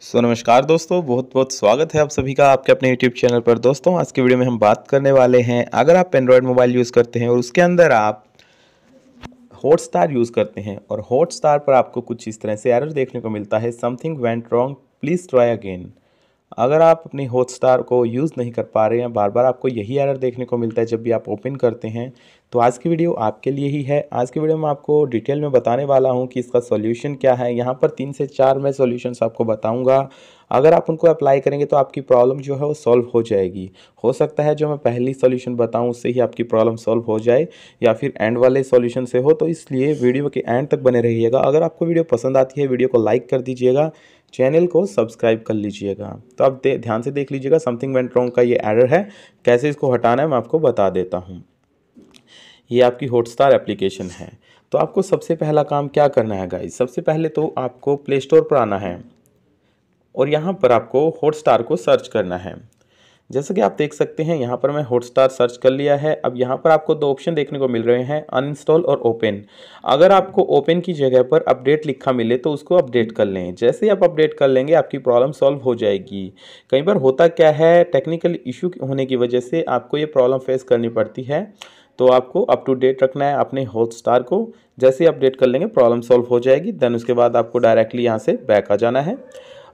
सो so, नमस्कार दोस्तों बहुत बहुत स्वागत है आप सभी का आपके अपने यूट्यूब चैनल पर दोस्तों आज की वीडियो में हम बात करने वाले हैं अगर आप एंड्रॉयड मोबाइल यूज़ करते हैं और उसके अंदर आप हॉटस्टार यूज़ करते हैं और हॉटस्टार पर आपको कुछ इस तरह से एरर देखने को मिलता है something went wrong please try again अगर आप अपनी हॉटस्टार को यूज़ नहीं कर पा रहे हैं बार बार आपको यही एरर देखने को मिलता है जब भी आप ओपन करते हैं तो आज की वीडियो आपके लिए ही है आज की वीडियो में आपको डिटेल में बताने वाला हूं कि इसका सॉल्यूशन क्या है यहां पर तीन से चार मैं सॉल्यूशंस आपको बताऊंगा अगर आप उनको अप्लाई करेंगे तो आपकी प्रॉब्लम जो है वो सॉल्व हो जाएगी हो सकता है जो मैं पहली सॉल्यूशन बताऊं उससे ही आपकी प्रॉब्लम सॉल्व हो जाए या फिर एंड वाले सॉल्यूशन से हो तो इसलिए वीडियो के एंड तक बने रहिएगा अगर आपको वीडियो पसंद आती है वीडियो को लाइक कर दीजिएगा चैनल को सब्सक्राइब कर लीजिएगा तो आप ध्यान से देख लीजिएगा समथिंग वेंट रॉन्ग का ये एडर है कैसे इसको हटाना है मैं आपको बता देता हूँ ये आपकी हॉटस्टार एप्लीकेशन है तो आपको सबसे पहला काम क्या करना है गाइस सबसे पहले तो आपको प्ले स्टोर पर आना है और यहाँ पर आपको हॉटस्टार को सर्च करना है जैसा कि आप देख सकते हैं यहाँ पर मैं हॉटस्टार सर्च कर लिया है अब यहाँ पर आपको दो ऑप्शन देखने को मिल रहे हैं अनइंस्टॉल और ओपन अगर आपको ओपन की जगह पर अपडेट लिखा मिले तो उसको अपडेट कर लें जैसे ही आप अपडेट कर लेंगे आपकी प्रॉब्लम सॉल्व हो जाएगी कई बार होता क्या है टेक्निकल इशू होने की वजह से आपको ये प्रॉब्लम फेस करनी पड़ती है तो आपको अप टू डेट रखना है अपने हॉटस्टार को जैसे ही अपडेट कर लेंगे प्रॉब्लम सॉल्व हो जाएगी देन उसके बाद आपको डायरेक्टली यहाँ से बैक आ जाना है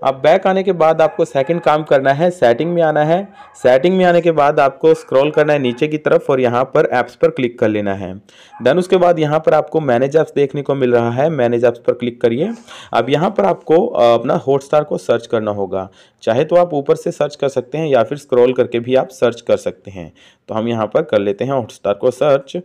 अब बैक आने के बाद आपको सेकंड काम करना है सेटिंग में आना है सेटिंग में आने के बाद आपको स्क्रॉल करना है नीचे की तरफ और यहाँ पर ऐप्स पर क्लिक कर लेना है देन उसके बाद यहाँ पर आपको मैनेज ऐप्स देखने को मिल रहा है मैनेज ऐप्स पर क्लिक करिए अब यहाँ पर आपको अपना हॉटस्टार को सर्च करना होगा चाहे तो आप ऊपर से सर्च कर सकते हैं या फिर स्क्रॉल करके भी आप सर्च कर सकते हैं तो हम यहाँ पर कर लेते हैं हॉटस्टार को सर्च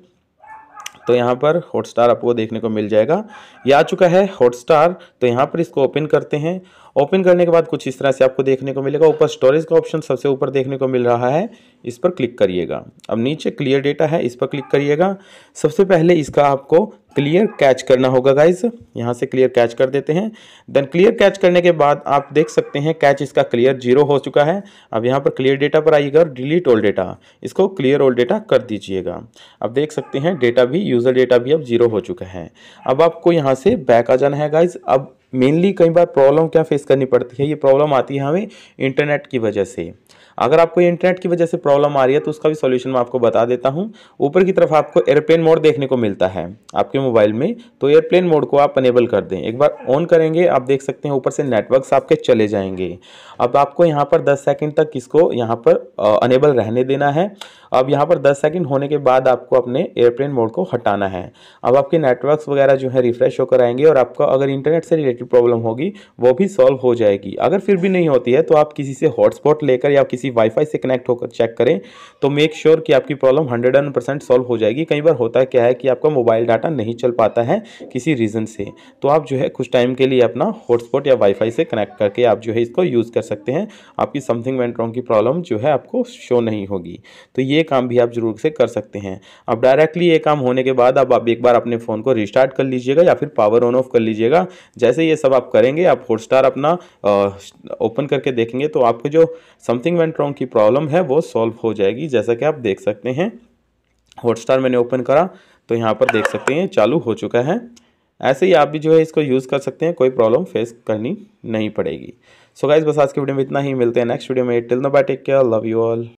तो यहाँ पर हॉटस्टार आपको देखने को मिल जाएगा ये आ चुका है हॉटस्टार तो यहाँ पर इसको ओपन करते हैं ओपन करने के बाद कुछ इस तरह से आपको देखने को मिलेगा ऊपर स्टोरेज का ऑप्शन सबसे ऊपर देखने को मिल रहा है इस पर क्लिक करिएगा अब नीचे क्लियर डेटा है इस पर क्लिक करिएगा सबसे पहले इसका आपको क्लियर कैच करना होगा गाइज यहाँ से क्लियर कैच कर देते हैं देन क्लियर कैच करने के बाद आप देख सकते हैं कैच इसका क्लियर जीरो हो चुका है अब यहाँ पर क्लियर डेटा पर आइएगा और डिलीट ऑल डेटा इसको क्लियर ऑल डेटा कर दीजिएगा अब देख सकते हैं डेटा भी यूज़र डेटा भी अब जीरो हो चुका है अब आपको यहाँ से बैक आ जाना है गाइज अब मेनली कई बार प्रॉब्लम क्या फेस करनी पड़ती है ये प्रॉब्लम आती है हमें इंटरनेट की वजह से अगर आपको इंटरनेट की वजह से प्रॉब्लम आ रही है तो उसका भी सोल्यूशन मैं आपको बता देता हूँ ऊपर की तरफ आपको एयरप्लेन मोड देखने को मिलता है आपके मोबाइल में तो एयरप्लेन मोड को आप अनेबल कर दें एक बार ऑन करेंगे आप देख सकते हैं ऊपर से नेटवर्क्स आपके चले जाएंगे अब आपको यहाँ पर दस सेकेंड तक इसको यहाँ पर अनेबल रहने देना है अब यहाँ पर दस सेकेंड होने के बाद आपको अपने एयरप्लेन मोड को हटाना है अब आपके नेटवर्क्स वगैरह जो है रिफ्रेश होकर आएंगे और आपका अगर इंटरनेट से रिलेटेड प्रॉब्लम होगी वो भी सॉल्व हो जाएगी अगर फिर भी नहीं होती है तो आप किसी से हॉटस्पॉट लेकर या किसी किसी वाईफाई से कनेक्ट होकर चेक करें तो मेक श्योर sure कि आपकी problem hundred and percent solve हो जाएगी कई बार होता क्या है कि आपका मोबाइल डाटा नहीं चल पाता है किसी रीज़न से तो आप जो है कुछ टाइम के लिए अपना हॉटस्पॉट या वाईफाई से कनेक्ट करके आप जो है इसको यूज़ कर सकते हैं आपकी समथिंग वेंट रॉन्ग की प्रॉब्लम जो है आपको शो नहीं होगी तो ये काम भी आप जरूर से कर सकते हैं अब डायरेक्टली ये काम होने के बाद अब आप एक बार अपने फ़ोन को रिस्टार्ट कर लीजिएगा या फिर पावर ऑन ऑफ कर लीजिएगा जैसे ये सब आप करेंगे आप हॉटस्टार अपना ओपन करके देखेंगे तो आपको जो समथिंग वेंट इलेक्ट्रॉन की प्रॉब्लम है वो सॉल्व हो जाएगी जैसा कि आप देख सकते हैं हॉटस्टार मैंने ओपन करा तो यहाँ पर देख सकते हैं चालू हो चुका है ऐसे ही आप भी जो है इसको यूज़ कर सकते हैं कोई प्रॉब्लम फेस करनी नहीं पड़ेगी सो so गाइज बस आज की वीडियो में इतना ही मिलते हैं नेक्स्ट वीडियो में till no bye take care love you all